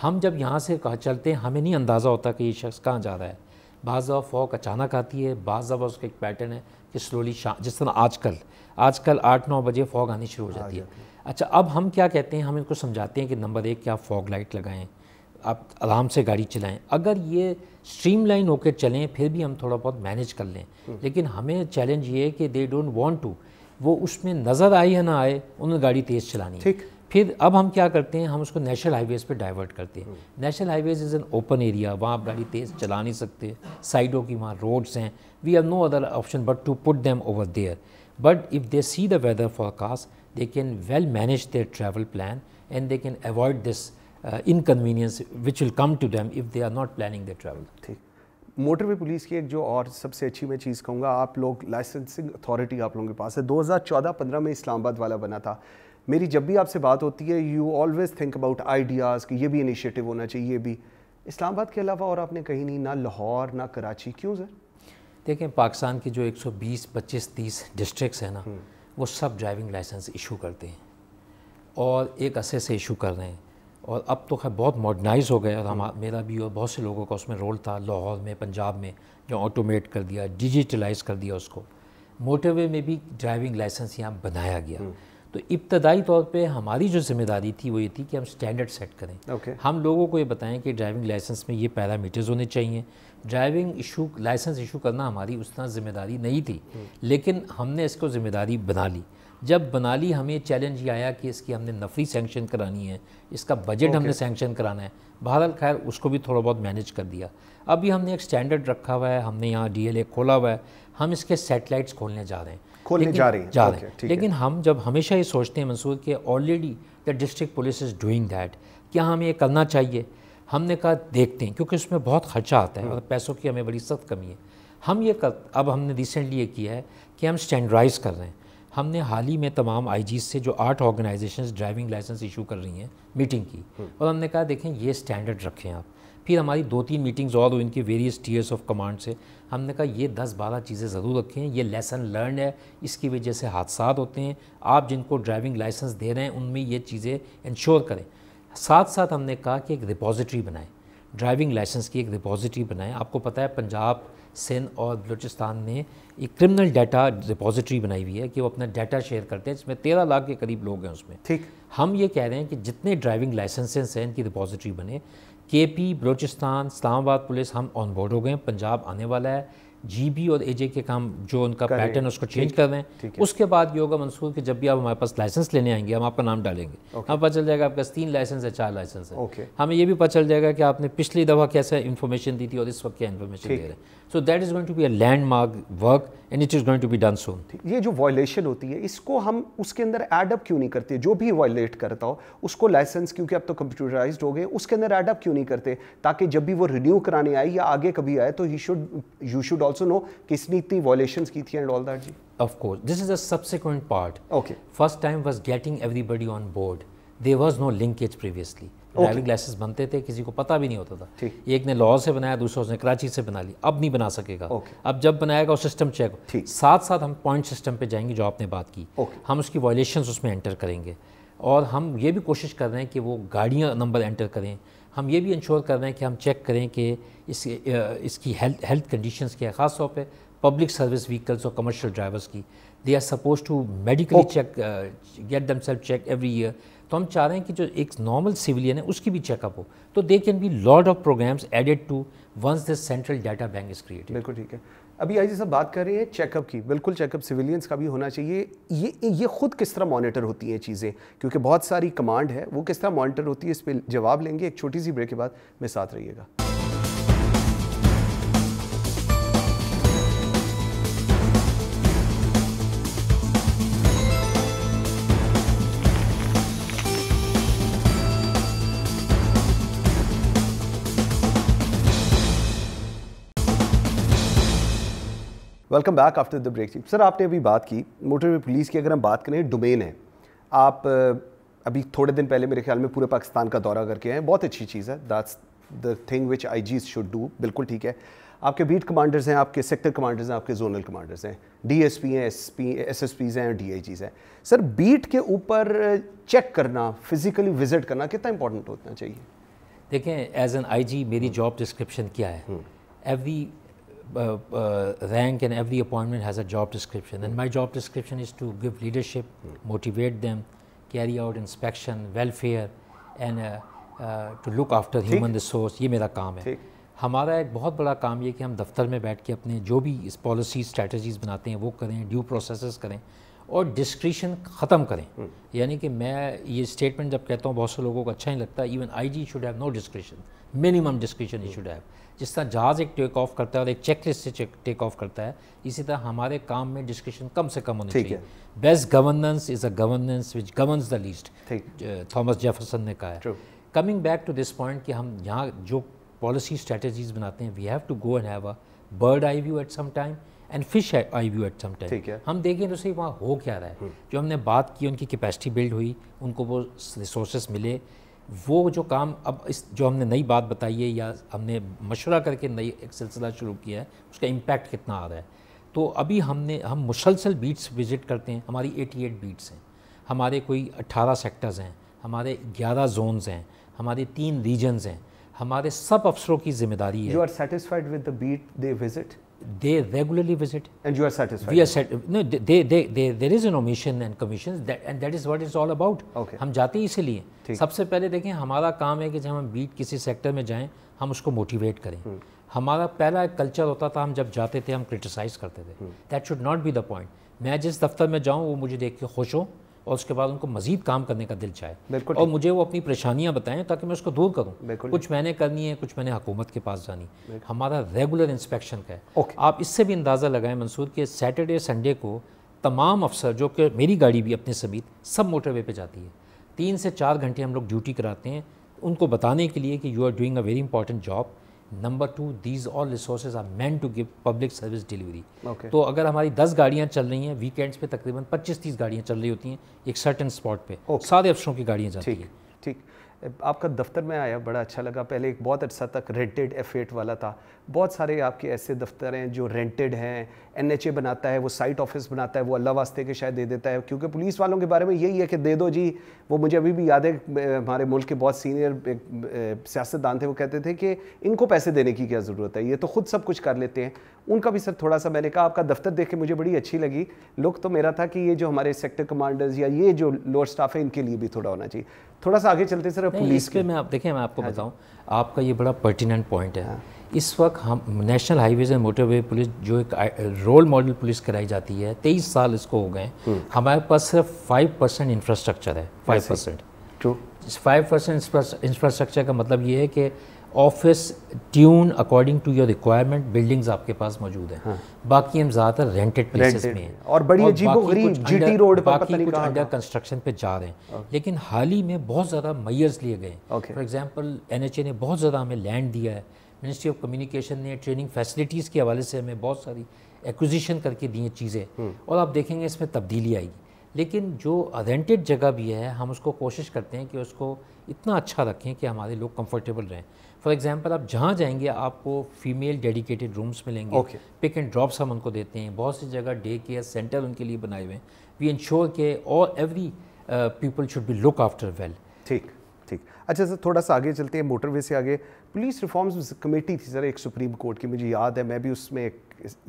हम जब यहाँ से कहा चलते हैं हमें नहीं अंदाज़ा होता कि ये शख्स कहाँ जा रहा है बाज़ फॉग अचानक आती है बाज़ उसका एक पैटर्न है कि स्लोली शाम जिस तरह आजकल आजकल आठ नौ बजे फॉग आनी शुरू हो जाती है अच्छा अब हम क्या कहते हैं हम इनको समझाते हैं कि नंबर एक क्या आप फॉग लाइट लगाएं आप आराम से गाड़ी चलाएं अगर ये स्ट्रीम लाइन होकर चलें फिर भी हम थोड़ा बहुत मैनेज कर लें हम्म। लेकिन हमें चैलेंज ये है कि दे डोंट वांट टू वो उसमें नज़र आए या ना आए उन्हें गाड़ी तेज़ चलानी ठीक फिर अब हम क्या करते हैं हम उसको नेशनल हाईवेज़ पे डाइवर्ट करते हैं हम्म। National highways is an open area वहाँ आप गाड़ी तेज़ चला नहीं सकते साइडों की वहाँ रोड्स हैं we have no other option but to put them over there but if they see the weather forecast they can well manage their travel plan and they can avoid this uh, inconvenience which will come to them if they are not planning their travel. ठीक motorway police की एक जो और सबसे अच्छी मैं चीज़ कहूँगा आप लोग लाइसेंसिंग अथॉरिटी आप लोगों के पास है 2014-15 में इस्लामाबाद वाला बना था मेरी जब भी आपसे बात होती है you always think about ideas कि ये भी इनिशिएटिव होना चाहिए ये भी इस्लामाबाद के अलावा और आपने कहीं नहीं ना लाहौर ना कराची क्यों सर देखें पाकिस्तान की जो एक बीस पच्चीस तीस डिस्ट्रिक्स हैं ना हम्म। वो सब ड्राइविंग लाइसेंस इशू करते हैं और एक अरसे से इशू कर रहे हैं और अब तो खैर बहुत मॉडर्नाइज हो गए और हम हम्म। मेरा भी और बहुत से लोगों का उसमें रोल था लाहौर में पंजाब में जो ऑटोमेट कर दिया डिजिटलाइज कर दिया उसको मोटरवे में भी ड्राइविंग लाइसेंस यहाँ बनाया गया हम्म। तो इब्तदाई तौर पे हमारी जो जिम्मेदारी थी वो ये थी कि हम स्टैंडर्ड सेट करें okay. हम लोगों को ये बताएं कि ड्राइविंग लाइसेंस में ये पैरामीटर्स होने चाहिए ड्राइविंग इशू लाइसेंस इशू करना हमारी उतना ज़िम्मेदारी नहीं थी लेकिन हमने इसको ज़िम्मेदारी बना ली जब बना ली हमें चैलेंज ये आया कि इसकी हमने नफरी सेंक्शन करानी है इसका बजट हमने सेंक्शन कराना है बहरहाल खैर उसको भी थोड़ा बहुत मैनेज कर दिया अभी हमने एक स्टैंडर्ड रखा हुआ है हमने यहाँ डीएलए खोला हुआ है हम इसके सेटेलाइट्स खोलने जा रहे हैं खोलने जा रहे हैं जा रहे हैं लेकिन हम जब हमेशा ये सोचते हैं मंसूर कि already the district police is doing that क्या हमें ये करना चाहिए हमने कहा देखते हैं क्योंकि उसमें बहुत खर्चा आता है और हम्म। पैसों की हमें बड़ी सख्त कमी है हम ये कर अब हमने रिसेंटली ये किया है कि हम स्टैंडराइज कर रहे हैं हमने हाल ही में तमाम आई से जो आठ ऑर्गेनाइजेशन ड्राइविंग लाइसेंस इशू कर रही हैं मीटिंग की हम्म। और हमने कहा देखें ये स्टैंडर्ड रखें आप फिर हमारी दो तीन मीटिंग्स और हुई इनकी वेरियस टीयर्स ऑफ कमांड से हमने कहा ये दस बारह चीज़ें ज़रूर रखी हैं ये लेसन लर्न है इसकी वजह से हादसा होते हैं आप जिनको ड्राइविंग लाइसेंस दे रहे हैं उनमें ये चीज़ें इंश्योर करें साथ साथ हमने कहा कि एक रिपोजिटरी बनाएं ड्राइविंग लाइसेंस की एक रिपोजिटरी बनाएं आपको पता है पंजाब सिंध और बलूचिस्तान ने एक क्रिमिनल डाटा रिपोजिटरी बनाई हुई है कि वो अपना डाटा शेयर करते हैं जिसमें तेरह लाख के करीब लोग हैं उसमें ठीक हम ये कह रहे हैं कि जितने ड्राइविंग लाइसेंसेस हैं इनकी रिपोजिटरी बने K P Balochistan Islamabad police हम ऑन बोर्ड हो गए पंजाब आने वाला है जीबी और एजे के काम जो उनका पैटर्न उसको चेंज कर रहे हैं उसके बाद ये होगा मंसूर कि जब भी आप हमारे पास लाइसेंस लेने आएंगे हम आपका नाम डालेंगे okay. हमें पता चल जाएगा आपके पास तीन लाइसेंस है चार लाइसेंस है हमें ये भी पता चल जाएगा कि आपने पिछली दफ़ा कैसे इन्फॉर्मेशन दी थी और इस वक्त क्या इन्फॉर्मेशन दे रहे हैं so that is going to be a landmark work and it is going to be done soon ये जो वॉयलेशन होती है इसको हम उसके अंदर एडअप क्यों नहीं करते जो भी वॉयलेट करता हो उसको लाइसेंस क्योंकि अब तो कंप्यूटराइज हो गए उसके अंदर एडअप क्यों नहीं करते ताकि जब भी वो रिन्यू कराने आए या आगे कभी आए तो he should you should also know किसने इतनी वॉलेशन की थी एंड ऑल दैट जी Of course, this is a subsequent part. Okay. First time was getting everybody on board. There was no linkage previously. Driving okay. Licence बनते थे किसी को पता भी नहीं होता था एक ने लॉ से बनाया दूसरा उसने कराची से बना ली अब नहीं बना सकेगा okay. अब जब बनाएगा वो सिस्टम चेक साथ साथ हम पॉइंट सिस्टम पे जाएंगे जो आपने बात की okay. हम उसकी वायलेशन उसमें एंटर करेंगे और हम ये भी कोशिश कर रहे हैं कि वो गाड़ियाँ नंबर एंटर करें हम ये भी इंश्योर कर रहे हैं कि हम चेक करें कि इस इसकी हेल्थ हेल्थ कंडीशंस क्या है ख़ास तौर पे पब्लिक सर्विस व्हीकल्स और कमर्शियल ड्राइवर्स की they are suppose to medically check get them self check every year तो हम चाह रहे हैं कि जो एक नॉर्मल सिविलियन है उसकी भी चेकअप हो तो they can be lot of programmes added to once this central data bank is created बिल्कुल ठीक है अभी आई जी साहब बात कर रहे हैं चेकअप की बिल्कुल चेकअप सिविलियंस का भी होना चाहिए ये ये खुद किस तरह मॉनिटर होती हैं चीज़ें क्योंकि बहुत सारी कमांड है वो किस तरह मॉनिटर होती है इस पर जवाब लेंगे एक छोटी सी ब्रेक के बाद मैं साथ रहिएगा welcome back after the break sir आपने अभी बात की मोटरवे पुलिस की अगर हम बात करें डोमेन है आप अभी थोड़े दिन पहले मेरे ख्याल में पूरे पाकिस्तान का दौरा करके हैं बहुत अच्छी चीज़ है that's the thing which I Gs should do बिल्कुल ठीक है आपके बीट कमांडर्स हैं आपके सेक्टर कमांडर्स हैं आपके जोनल कमांडर्स हैं डी एस पी हैं S P S S Ps हैं डी आई जीज हैं सर बीट के ऊपर चेक करना फिज़िकली विज़िट करना कितना इंपॉर्टेंट होना चाहिए देखें एज एन आई जी मेरी जॉब हम्म। डिस्क्रिप्शन क्या है एवरी हम्म। uh, uh, rank and every appointment has a job description and my job description is to give leadership, motivate them, carry out inspection, welfare and uh, uh, to look after human resource ये मेरा काम है हमारा एक बहुत बड़ा काम ये कि हम दफ्तर में बैठ के अपने जो भी इस पॉलिसी स्ट्रेटजीज़ बनाते हैं वो करें ड्यू प्रोसेस करें और डिस्क्रिशन ख़त्म करें यानी कि मैं ये स्टेटमेंट जब कहता हूँ बहुत से लोगों को अच्छा नहीं लगता even IG should have no discretion minimum discretion he should have जिस तरह जहाज़ एक टेक ऑफ करता है और एक चेक लिस्ट से टेक ऑफ करता है इसी तरह हमारे काम में डिस्कशन कम से कम होनी चाहिए best governance is a governance which governs the least Thomas Jefferson ने कहा है coming back to this point कि हम यहाँ जो पॉलिसी स्ट्रेटजीज बनाते हैं we have to go and have a bird eye view at some time and fish eye view at some time हम देखें तो सही वहाँ हो क्या रहा है हम्म। जो हमने बात की उनकी कैपेसिटी बिल्ड हुई उनको वो रिसोर्सेस मिले वो जो काम अब इस जो हमने नई बात बताई है या हमने मशवरा करके नई एक सिलसिला शुरू किया है उसका इम्पैक्ट कितना आ रहा है तो अभी हमने हम मुसलसल बीट्स विज़िट करते हैं हमारी 88 बीट्स हैं हमारे कोई 18 सेक्टर्स हैं हमारे 11 जोन्स हैं हमारे तीन रीजन्स हैं हमारे सब अफसरों की जिम्मेदारी है you are satisfied with the beat they visit they regularly visit. And you are satisfied? We are sat no, they, they, they, they there is an omission and commissions that, and that is what it's all about. Okay. hum jaate hi isliye sabse pehle dekhen hamara kaam hai ki jab hum beat kisi sector mein jaye hum usko motivate kare hamara pehla पहला culture होता था हम जब जाते थे हम criticise करते थे that should not be the point मैं जिस दफ्तर में जाऊँ वो मुझे देख के खुश हूँ और उसके बाद उनको मजीद काम करने का दिल चाहे और मुझे वो अपनी परेशानियाँ बताएं ताकि मैं उसको दूर करूँ कुछ मैंने करनी है कुछ मैंने हुकूमत के पास जानी हमारा रेगुलर इंस्पेक्शन का है आप इससे भी अंदाज़ा लगाएं मंसूर कि सैटरडे संडे को तमाम अफसर जो कि मेरी गाड़ी भी अपने समीत सब मोटरवे पर जाती है तीन से चार घंटे हम लोग ड्यूटी कराते हैं उनको बताने के लिए कि you are doing a very important job number two these all resources are meant to give public service delivery तो अगर हमारी दस गाड़ियाँ चल रही हैं वीकेंड्स पे तकरीबन पच्चीस तीस गाड़ियाँ चल रही होती हैं एक सर्टन स्पॉट पे okay. सारे अफसरों की गाड़ियाँ जाती हैं आपका दफ्तर में आया बड़ा अच्छा लगा पहले एक बहुत अर्सा तक रेंटेड एफेट वाला था बहुत सारे आपके ऐसे दफ्तर हैं जो रेंटेड हैं एन बनाता है वो साइट ऑफिस बनाता है वो अल्लाह वास्ते के शायद दे देता है क्योंकि पुलिस वालों के बारे में यही है कि दे दो जी वो मुझे अभी भी याद है हमारे मुल्क के बहुत सीनियर सियासतदान थे वो कहते थे कि इनको पैसे देने की क्या ज़रूरत है ये तो खुद सब कुछ कर लेते हैं उनका भी सर थोड़ा सा मैंने कहा आपका दफ्तर देख के मुझे बड़ी अच्छी लगी लुक तो मेरा था कि ये जो हमारे सेक्टर कमांडर्स या ये जो लोअर स्टाफ है इनके लिए भी थोड़ा होना चाहिए थोड़ा सा आगे चलते सर और पुलिस पे मैं आप देखें मैं आपको हाँ बताऊं आपका ये बड़ा पर्टिनेंट पॉइंट है हाँ। इस वक्त हम national highways and motorway police जो एक रोल मॉडल पुलिस कराई जाती है तेईस साल इसको हो गए हम्म। हमारे पास सिर्फ फाइव परसेंट इंफ्रास्ट्रक्चर है five percent five percent infrastructure का मतलब ये है कि office tune according to your requirement buildings आपके पास मौजूद हैं हाँ। बाकी हम ज़्यादातर रेंटेड प्लेसेस में हैं और बड़ी और जीटी रोड पर बाकी कुछ अंडर कंस्ट्रक्शन पे जा रहे हैं लेकिन हाल ही में बहुत ज़्यादा मैयर्स लिए गए फॉर एग्जांपल एनएचए ने बहुत ज़्यादा हमें लैंड दिया है मिनिस्ट्री ऑफ कम्युनिकेशन ने ट्रेनिंग फैसिलिटीज़ के हवाले से हमें बहुत सारी एक्विजिशन करके दी हैं चीज़ें हम्म। और आप देखेंगे इसमें तब्दीली आएगी लेकिन जो रेंटेड जगह भी है हम उसको कोशिश करते हैं कि उसको इतना अच्छा रखें कि हमारे लोग कंफर्टेबल रहें फॉर एग्जाम्पल आप जहाँ जाएंगे आपको फीमेल डेडिकेटेड रूम्स मिलेंगे ओके पिक एंड ड्रॉप्स हम उनको देते हैं बहुत सी जगह डे केयर सेंटर उनके लिए बनाए हुए हैं वी इंश्योर के all every people should be look after well ठीक ठीक अच्छा सर थोड़ा सा आगे चलते हैं मोटरवे से आगे पुलिस रिफॉर्म्स कमेटी थी सर एक सुप्रीम कोर्ट की मुझे याद है मैं भी उसमें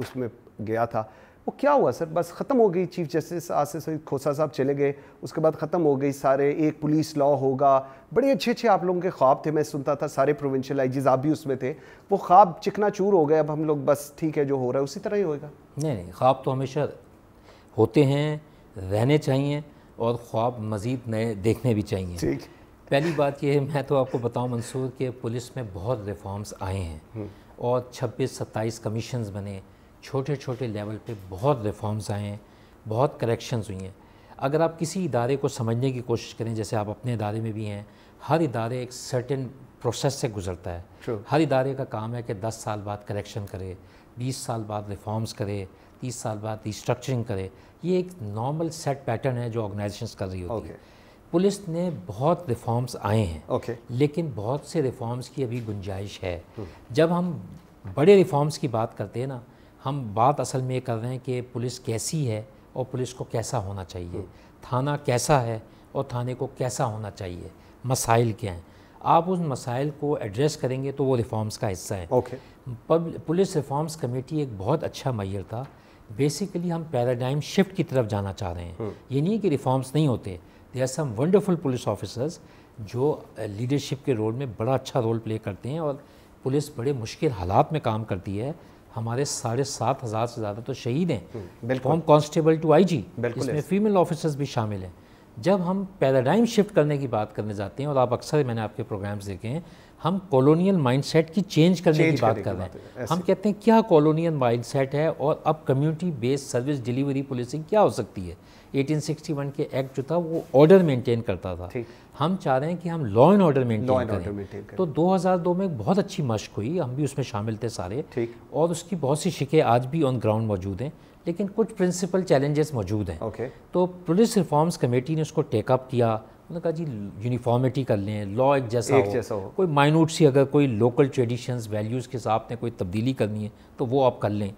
उसमें गया था वो क्या हुआ सर बस ख़त्म हो गई चीफ जस्टिस आसिफ सईद खोसा साहब चले गए उसके बाद ख़त्म हो गई सारे एक पुलिस लॉ होगा बड़े अच्छे अच्छे आप लोगों के ख्वाब थे मैं सुनता था सारे प्रोविंशियल आईजीज आप भी उसमें थे वो ख्वाब चिकना चूर हो गए अब हम लोग बस ठीक है जो हो रहा है उसी तरह ही होएगा नहीं नहीं ख्वाब तो हमेशा होते हैं रहने चाहिए और ख्वाब मज़ीद नए देखने भी चाहिए ठीक पहली बात यह है मैं तो आपको बताऊं मंसूर कि पुलिस में बहुत रिफॉर्म्स आए हैं हम्म। और 26 27 कमीशन बने छोटे छोटे लेवल पे बहुत रिफॉर्म्स आए हैं बहुत करेक्शंस हुई हैं अगर आप किसी इदारे को समझने की कोशिश करें जैसे आप अपने इदारे में भी हैं हर इदारे एक सर्टेन प्रोसेस से गुजरता है True. हर इदारे का काम है कि 10 साल बाद करेक्शन करे 20 साल बाद रिफॉर्म्स करे 30 साल बाद रिस्ट्रक्चरिंग करे ये एक नॉर्मल सेट पैटर्न है जो ऑर्गेनाइजेशन कर रही होती okay. है पुलिस ने बहुत रिफॉर्म्स आए हैं okay. लेकिन बहुत से रिफॉर्म्स की अभी गुंजाइश है hmm. जब हम बड़े रिफॉर्म्स की बात करते हैं ना हम बात असल में ये कर रहे हैं कि पुलिस कैसी है और पुलिस को कैसा होना चाहिए थाना कैसा है और थाने को कैसा होना चाहिए मसाइल क्या हैं आप उस मसाइल को एड्रेस करेंगे तो वो रिफॉर्म्स का हिस्सा है ओके पुलिस रिफॉर्म्स कमेटी एक बहुत अच्छा मैयर था बेसिकली हम पैराडाइम शिफ्ट की तरफ जाना चाह रहे हैं हम्म। ये नहीं है कि रिफॉर्म्स नहीं होते they are some wonderful police officers जो लीडरशिप के रोल में बड़ा अच्छा रोल प्ले करते हैं और पुलिस बड़े मुश्किल हालात में काम करती है हमारे साढ़े सात हज़ार से ज़्यादा तो शहीद हैं फ्रॉम कॉन्स्टेबल टू आईजी इसमें फीमेल ऑफिसर्स भी शामिल हैं जब हम पैराडाइम शिफ्ट करने की बात करने जाते हैं और आप अक्सर मैंने आपके प्रोग्राम्स देखे हैं हम कॉलोनियल माइंडसेट की चेंज करने चेंज की बात कर रहे हैं हम कहते हैं क्या कॉलोनियल माइंडसेट है और अब community based service delivery policing क्या हो सकती है 1861 के एक्ट जो था वो ऑर्डर मेंटेन करता था हम चाह रहे हैं कि हम लॉ एंड ऑर्डर मेंटेन करें तो 2002 में एक बहुत अच्छी मश्क हुई हम भी उसमें शामिल थे सारे और उसकी बहुत सी शिकें आज भी ऑन ग्राउंड मौजूद हैं लेकिन कुछ प्रिंसिपल चैलेंजेस मौजूद हैं okay. तो पुलिस रिफॉर्म्स कमेटी ने उसको टेकअप किया उन्होंने कहा जी यूनिफॉर्मिटी कर लें लॉ एक जैसा एक हो, जैसा हो कोई माइनूट सी अगर कोई लोकल ट्रेडिशंस वैल्यूज़ के साथ ने कोई तब्दीली करनी है तो वो आप कर लें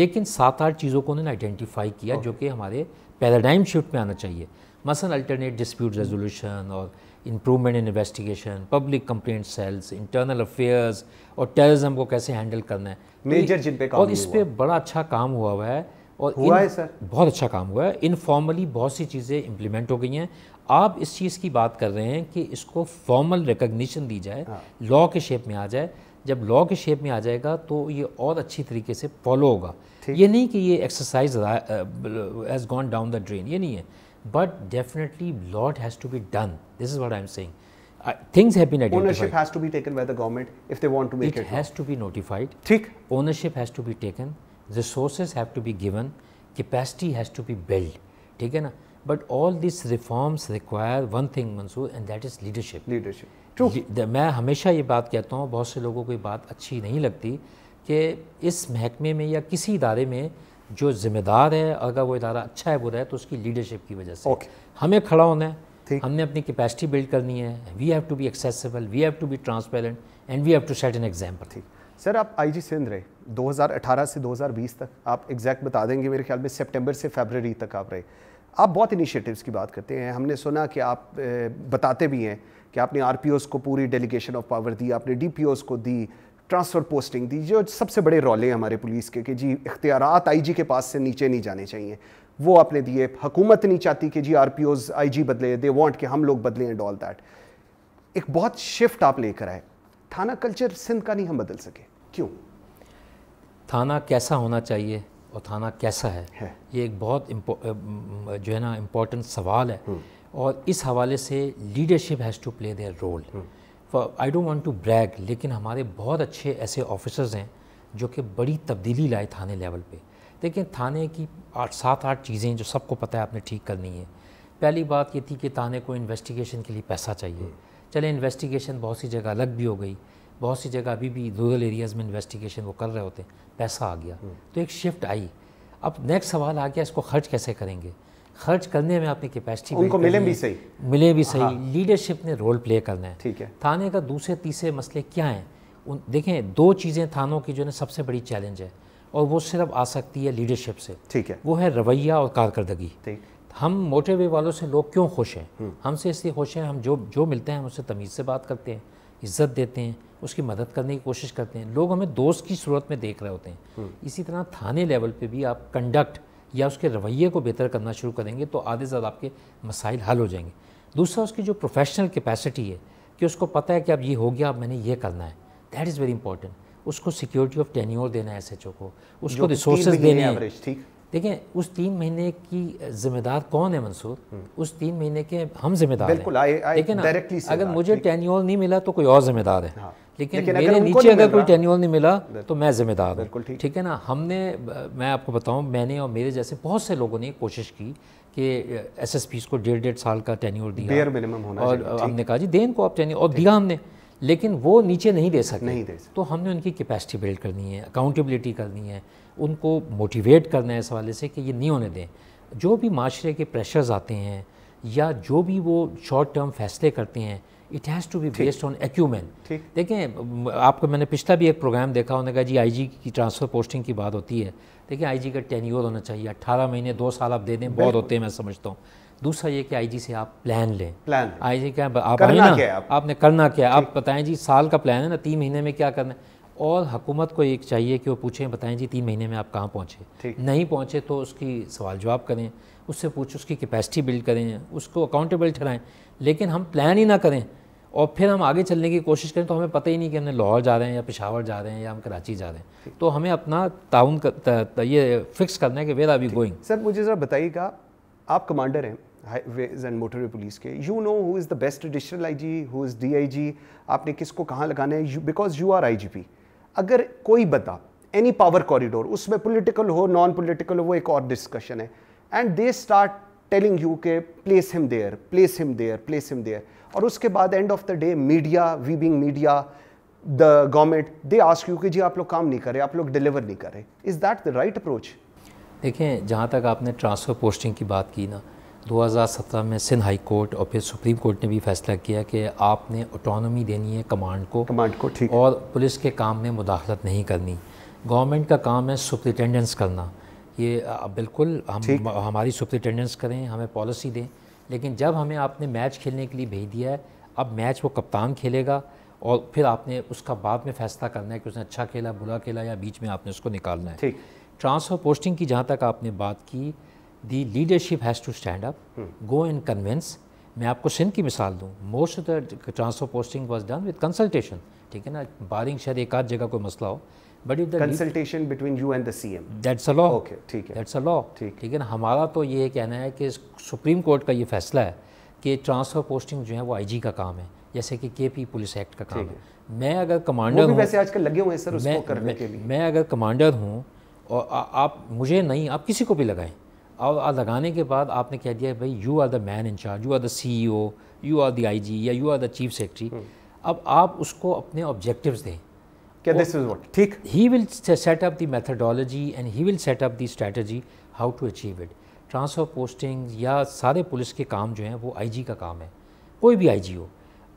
लेकिन सात आठ चीज़ों को उन्होंने आइडेंटिफाई किया okay. जो कि हमारे पैराडाइम शिफ्ट में आना चाहिए मसल अल्टरनेट डिस्प्यूट रेजोल्यूशन और improvement in investigation public complaint cells internal affairs और टेररिज्म को कैसे हैंडल करना है मेजर तो जिन पे काम और इस पर बड़ा अच्छा काम हुआ हुआ है और हुआ है सर बहुत अच्छा काम हुआ है इनफॉर्मली बहुत सी चीज़ें इम्प्लीमेंट हो गई हैं आप इस चीज़ की बात कर रहे हैं कि इसको फॉर्मल रिकग्निशन दी जाए लॉ हाँ। के शेप में आ जाए जब लॉ के शेप में आ जाएगा तो ये और अच्छी तरीके से फॉलो होगा ये नहीं कि ये exercise has gone down the drain ये नहीं है but definitely lot has to be done This is what I am saying. Uh, things have been identified. Ownership has to be taken by the government if they want to make it. It has to be notified. Thick. Ownership has to be taken. Resources have to be given. Capacity has to be built. ठीक है ना but all this reforms require one thing मंसूर and that is leadership leadership true मैं हमेशा ये बात कहता हूँ बहुत से लोगों को ये बात अच्छी नहीं लगती कि इस महकमे में या किसी इदारे में जो जिम्मेदार है अगर वो इदारा अच्छा है बुरा है तो उसकी लीडरशिप की वजह से okay. हमें खड़ा होना है ठीक हमने अपनी कैपेसिटी बिल्ड करनी है we have to be accessible we have to be transparent and we have to set an example ठीक सर आप जी सिंध रहे 2018 से 2020 तक आप एग्जैक्ट बता देंगे मेरे ख्याल में सितंबर से फेबररी तक आप रहे आप बहुत इनिशिएटिव्स की बात करते हैं हमने सुना कि आप बताते भी हैं कि आपने आर को पूरी डेलीगेशन ऑफ पावर दी आपने डी को दी ट्रांसफ़र पोस्टिंग दी जो सबसे बड़े रोले हैं हमारे पुलिस के कि जी इख्तियार आई जी के पास से नीचे नहीं जाने चाहिए वो आपने दिए हुकूमत नहीं चाहती कि जी आर पी ओज आई जी बदले दे वॉन्ट कि हम लोग बदले एंड ऑल दैट एक बहुत शिफ्ट आप लेकर आए थाना कल्चर सिंध का नहीं हम बदल सके क्यों थाना कैसा होना चाहिए और थाना कैसा है, है। ये एक बहुत जो है ना इम्पोर्टेंट सवाल है हम्म। और इस हवाले से leadership has to play their role I don't want to brag लेकिन हमारे बहुत अच्छे ऐसे ऑफिसर्स हैं जो कि बड़ी तब्दीली लाए थाने लेवल पे देखिए थाने की आठ सात आठ चीज़ें जो सबको पता है आपने ठीक करनी है पहली बात ये थी कि थाने को इन्वेस्टिगेशन के लिए पैसा चाहिए हम्म। चले इन्वेस्टिगेशन बहुत सी जगह अलग भी हो गई बहुत सी जगह अभी भी रूरल एरियाज़ में इन्वेस्टिगेशन वो कर रहे होते हैं पैसा आ गया हम्म। तो एक शिफ्ट आई अब नेक्स्ट सवाल आ गया इसको खर्च कैसे करेंगे खर्च करने में आपने कैपेसिटी उनको मिले भी सही मिले भी सही हाँ। लीडरशिप ने रोल प्ले करना है ठीक है थाने का दूसरे तीसरे मसले क्या हैं उन देखें दो चीज़ें थानों की जो है सबसे बड़ी चैलेंज है और वो सिर्फ आ सकती है लीडरशिप से ठीक है वो है रवैया और कारकर्दगी हम वे वालों से लोग क्यों खुश हैं हम्म। हमसे इसलिए खुश हैं हम जो जो मिलते हैं हम उससे तमीज़ से बात करते हैं इज्जत देते हैं उसकी मदद करने की कोशिश करते हैं लोग हमें दोस्त की सूरत में देख रहे होते हैं हम्म। इसी तरह थाने लेवल पे भी आप कंडक्ट या उसके रवैये को बेहतर करना शुरू करेंगे तो आधे से ज़्यादा आपके मसाइल हल हो जाएंगे दूसरा उसकी जो प्रोफेशनल कैपेसिटी है कि उसको पता है कि अब ये हो गया अब मैंने ये करना है दैट इज़ वेरी इंपॉर्टेंट उसको सिक्योरिटी ऑफ टेन्योर देना है एस को उसको रिसोर्स देने हैं ठीक देखिए उस तीन महीने की जिम्मेदार कौन है मंसूर हम्म। उस तीन महीने के हम जिम्मेदार बिल्कुल लेकिन अगर मुझे टेन्योर नहीं मिला तो कोई और जिम्मेदार है हाँ। लेकिन, लेकिन मेरे नीचे अगर कोई टेन्योर नहीं मिला तो मैं जिम्मेदार हूँ ठीक है ना हमने मैं आपको बताऊँ मैंने और मेरे जैसे बहुत से लोगों ने कोशिश की कि एस को डेढ़ डेढ़ साल का टेन्योर दिया और हमने कहा जी देन को आप टेन्योर और दिया हमने लेकिन वो नीचे नहीं दे सकते नहीं दे सकते तो हमने उनकी कैपेसिटी बिल्ड करनी है अकाउंटेबिलिटी करनी है उनको मोटिवेट करना है इस हवाले से कि ये नहीं होने दें जो भी माशरे के प्रेशर्स आते हैं या जो भी वो शॉर्ट टर्म फैसले करते हैं it has to be based on acumen देखें आपको मैंने पिछला भी एक प्रोग्राम देखा उन्होंने कहा जी आई की ट्रांसफ़र पोस्टिंग की बात होती है देखिए आई का टेन्योर होना चाहिए अट्ठारह महीने दो साल आप दे दें बहुत होते हैं मैं समझता हूँ दूसरा ये कि आईजी से आप प्लान लें प्लान आई जी क्या आप करना क्या आप? आपने करना क्या आप बताएं जी साल का प्लान है ना तीन महीने में क्या करना है और हुकूमत को एक चाहिए कि वो पूछें बताएं जी तीन महीने में आप कहाँ पहुँचे नहीं पहुँचे तो उसकी सवाल जवाब करें उससे पूछ उसकी कैपेसिटी बिल्ड करें उसको अकाउंटेबल ठहराएं लेकिन हम प्लान ही ना करें और फिर हम आगे चलने की कोशिश करें तो हमें पता ही नहीं कि हमने लाहौर जा रहे हैं या पिशावर जा रहे हैं या हम कराची जा रहे हैं तो हमें अपना ताउन ये फिक्स करना है कि where are we going sir मुझे ज़रा बताइएगा आप कमांडर हैं हाईवेज एंड मोटरवे पुलिस के you know who is the best additional I G who is D I G आपने किस को कहाँ लगाना है because you are I G P अगर कोई बता एनी पावर कॉरिडोर उसमें पोलिटिकल हो नॉन पोलिटिकल हो वो एक और डिस्कशन है and they start telling you के place him there place him there place him there और उसके बाद end of the day media we being media the government they ask you कि जी आप लोग काम नहीं करें आप लोग डिलीवर नहीं करें is that the right approach देखें जहाँ तक आपने ट्रांसफ़र पोस्टिंग की बात की ना 2017 में सिंध हाई कोर्ट और फिर सुप्रीम कोर्ट ने भी फैसला किया कि आपने ऑटोनॉमी देनी है कमांड को कमांड को ठीक और पुलिस के काम में मुदाखलत नहीं करनी गवर्नमेंट का काम है सुप्रिटेंडेंस करना ये बिल्कुल हम हमारी सुप्रिटेंडेंस करें हमें पॉलिसी दें लेकिन जब हमें आपने मैच खेलने के लिए भेज दिया है अब मैच वो कप्तान खेलेगा और फिर आपने उसका बाद में फैसला करना है कि उसने अच्छा खेला बुरा खेला या बीच में आपने उसको निकालना है ठीक ट्रांसफ़र पोस्टिंग की जहाँ तक आपने बात की the leadership has to stand up go and convince मैं आपको सिंध की मिसाल दूँ most of the transfer posting was done with consultation ठीक है ना बारिंग शायद एक आध जगह कोई मसला हो but if consultation between you and the M that's a law okay ठीक है दैट्स अ लॉ ठीक है ना हमारा तो ये कहना है कि सुप्रीम कोर्ट का ये फैसला है कि ट्रांसफर पोस्टिंग जो है वो आईजी का काम है जैसे कि के पी पुलिस एक्ट का काम है मैं अगर कमांडर हूँ वैसे आजकल लगे हुए हैं सर उसको मैं, करने मैं, के लिए मैं अगर कमांडर हूँ और आ, आप मुझे नहीं आप किसी को भी लगाएं और लगाने के बाद आपने कह दिया भाई you are the man in charge you are the C E O you are the I G या you are the chief secretary अब आप उसको अपने ऑब्जेक्टिव दें क्या दिस इज व्हाट ठीक he will set up the methodology and he will set up the strategy how to achieve it transfer posting या सारे पुलिस के काम जो हैं वो आईजी का काम है कोई भी आईजी हो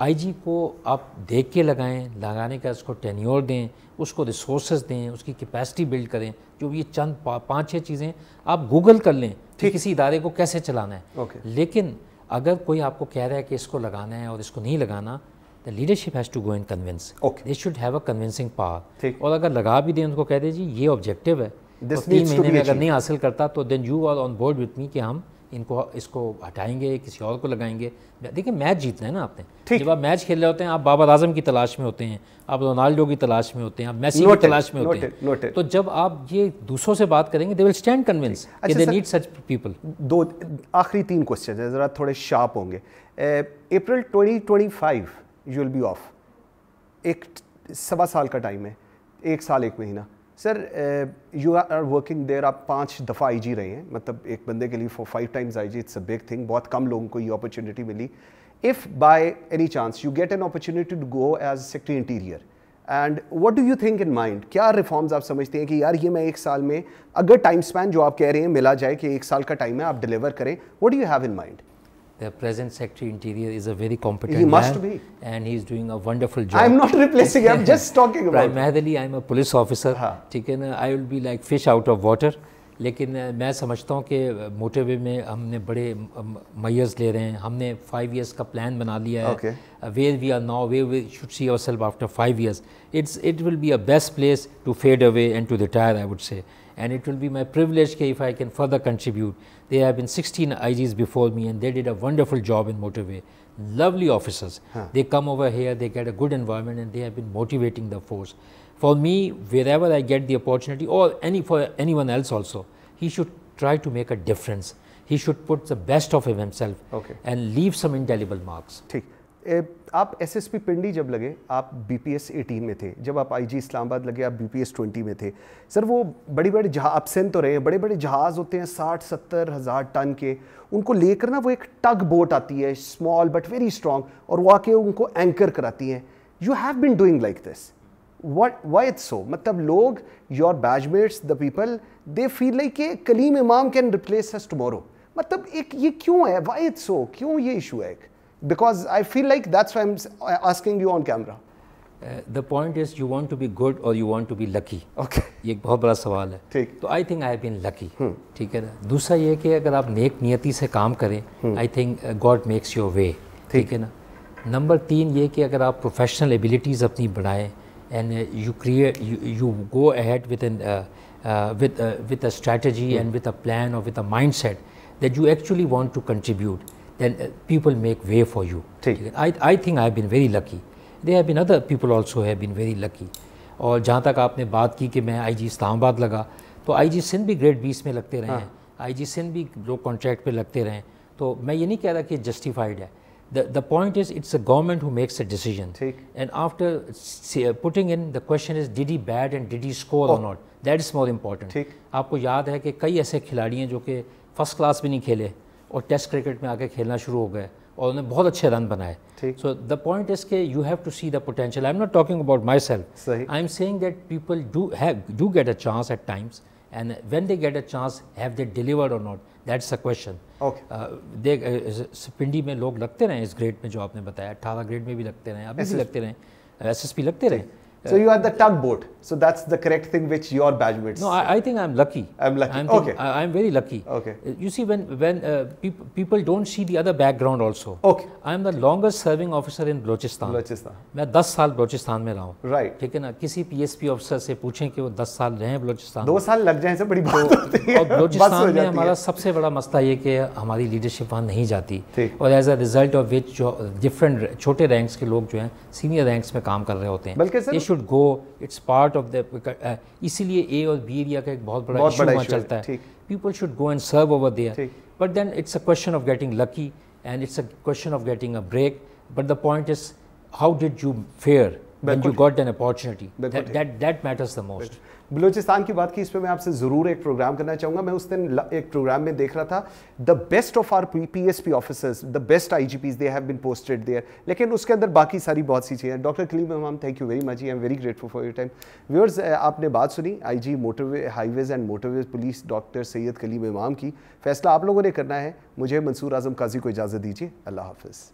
आईजी को आप देख के लगाएं लगाने का उसको टेन्योर दें उसको रिसोर्स दें उसकी कैपेसिटी बिल्ड करें जो भी ये चंद पा, पाँच छः चीज़ें आप गूगल कर लें कि किसी इदारे को कैसे चलाना है okay. लेकिन अगर कोई आपको कह रहा है कि इसको लगाना है और इसको नहीं लगाना the leadership has to go and convince okay they should have a convincing power और अगर लगा भी दें उनको कह दें जी ये ऑब्जेक्टिव है तो तीन महीने में अगर नहीं हासिल करता तो then you are on board with me कि हम इनको इसको हटाएंगे किसी और को लगाएंगे देखिए मैच जीतना है ना आपने जब आप मैच खेल रहे होते हैं आप बाबर आजम की तलाश में होते हैं आप रोनाल्डो की तलाश में होते हैं आप मैसी की तलाश में होते हैं तो जब आप ये दूसरों से बात करेंगे they will stand convince they need such people दो आखिरी तीन क्वेश्चन है ज़रा थोड़े शार्प होंगे April twenty twenty five you will be off एक सवा साल का टाइम है एक साल एक महीना sir you are working there आप पाँच दफ़ा आईजी रहे हैं मतलब एक बंदे के लिए for five times IG it's a big thing बहुत कम लोगों को ये अपॉर्चुनिटी मिली if by any chance you get an opportunity to go as secretary interior and what do you think in mind क्या रिफॉर्म्स आप समझते हैं कि यार ये मैं एक साल में अगर टाइम स्पैन जो आप कह रहे हैं मिला जाए कि एक साल का टाइम है आप डिलीवर करें what do you have in mind The present Secretary Interior is a very competent He must man, be. And is doing a wonderful job. I'm not replacing him, I'm just [LAUGHS] talking about Primarily, I'm a police officer. ठीक है ना I will be like fish out of water. लेकिन मैं समझता हूँ कि motorway में हमने बड़े मैयर्स ले रहे हैं हमने फाइव ईयर्स का प्लान बना लिया है where we are now we we should see our self after five years it's it will be a best place to fade away and to retire I would say and it will be my privilege if I can further contribute. There have been 16 IGs before me and they did a wonderful job in motorway. Lovely officers. Huh. They come over here, they get a good environment and they have been motivating the force. For me, wherever I get the opportunity or any for anyone else also, he should try to make a difference. He should put the best of himself okay. and leave some indelible marks. Take. एस आप SSP Pindi जब लगे आप BPS 18 में थे जब आप IG Islamabad लगे आप बीपीएस 20 में थे सर वो बड़ी बड़े जहाज आप सेन तो रहे हैं बड़े बड़े जहाज़ होते हैं साठ सत्तर हज़ार टन के उनको लेकर ना वो एक टग बोट आती है स्मॉल बट वेरी स्ट्रॉन्ग और वो आके उनको एंकर कराती हैं you have been doing like this what why it's so मतलब लोग your batchmates the people they feel like के कलीम इमाम कैन रिप्लेस अस टमोरो मतलब एक ये क्यों है वाई इट्स सो क्यों ये इशू है एक Because I feel like that's why I'm asking you on camera. The point is you want to be good or you want to be lucky okay ये एक बहुत बड़ा सवाल है ठीक तो I think I have been lucky ठीक है ना दूसरा ये कि अगर आप नेक नियति से काम करें I think God makes your way ठीक है ना नंबर तीन ये कि अगर आप प्रोफेशनल एबिलिटीज़ अपनी बढ़ाएं and you create you go ahead with an with with a strategy and with a plan और with a mindset that you actually want to contribute then people make way for you I, I think I have been very lucky there have been other people also have been very lucky और जहाँ तक आपने बात की कि मैं IG Islamabad लगा तो आईजी सिंध भी ग्रेड बीस में लगते रहे हैं आईजी सिंध भी लोग कॉन्ट्रैक्ट पे लगते रहे तो मैं ये नहीं कह रहा कि जस्टिफाइड है the, the point is it's the government who makes a decision Take. and after say, putting in the question is did he bat and did he score oh. or not that is more important Take. आपको याद है कि कई ऐसे खिलाड़ी हैं जो कि फर्स्ट क्लास भी नहीं खेले और टेस्ट क्रिकेट में आके खेलना शुरू हो गए और उन्होंने बहुत अच्छे रन बनाए सो द पॉइंट इज के you have to see the potential I am not talking about myself I am saying that people do have do get a chance at times and when they get a chance have they delivered or not that the question okay Pindi में लोग लगते रहे इस grade में जो आपने बताया अठारह ग्रेड में भी लगते रहे अभी भी लगते रहे पी लगते रहे So you are the tugboat. So that's the correct thing which your batchmates. No, I, I think I'm lucky. I'm lucky. I'm okay. Think, I, am very lucky. Okay. Uh, you see, when when uh, peop, people don't see the other background also. Okay. I'm the longest serving officer in Balochistan. Balochistan. मैं 10 साल बलोचिस्तान में रहा हूँ right ठीक है ना किसी PSP officer से पूछें कि वो 10 साल रहे हैं बलोचिस्तान दो साल लग जाए से बड़ी बात होती है और बलोचिस्तान में हमारा सबसे बड़ा मसला ये कि हमारी लीडरशिप वहाँ नहीं जाती और as a result of which जो डिफरेंट छोटे रैंक्स के लोग जो हैं सीनियर रैंक्स में काम कर रहे होते हैं बल्कि should go. It's part of the. Uh, इसीलिए A और B एरिया का बहुत बड़ा इश्यू वहाँ चलता है. People should go and serve over there. But then it's a question of getting lucky and it's a question of getting a break. But the point is, how did you fare when you got an opportunity? That that matters the most. Balochistan की बात की इस पर मैं आपसे ज़रूर एक programme करना चाहूँगा मैं उस दिन एक प्रोग्राम में देख रहा था the best of R P P S P officers the best I G Ps they have been posted there लेकिन उसके अंदर बाकी सारी बहुत सी चीज़ें doctor Kaleem Imam thank you very much I am very grateful for your time viewers आपने बात सुनी I G motorway highways and motorways police doctor Syed Kaleem Imam की फैसला आप लोगों ने करना है मुझे मंसूर आजम काजी को इजाज़त दीजिए अल्लाह हाफिज़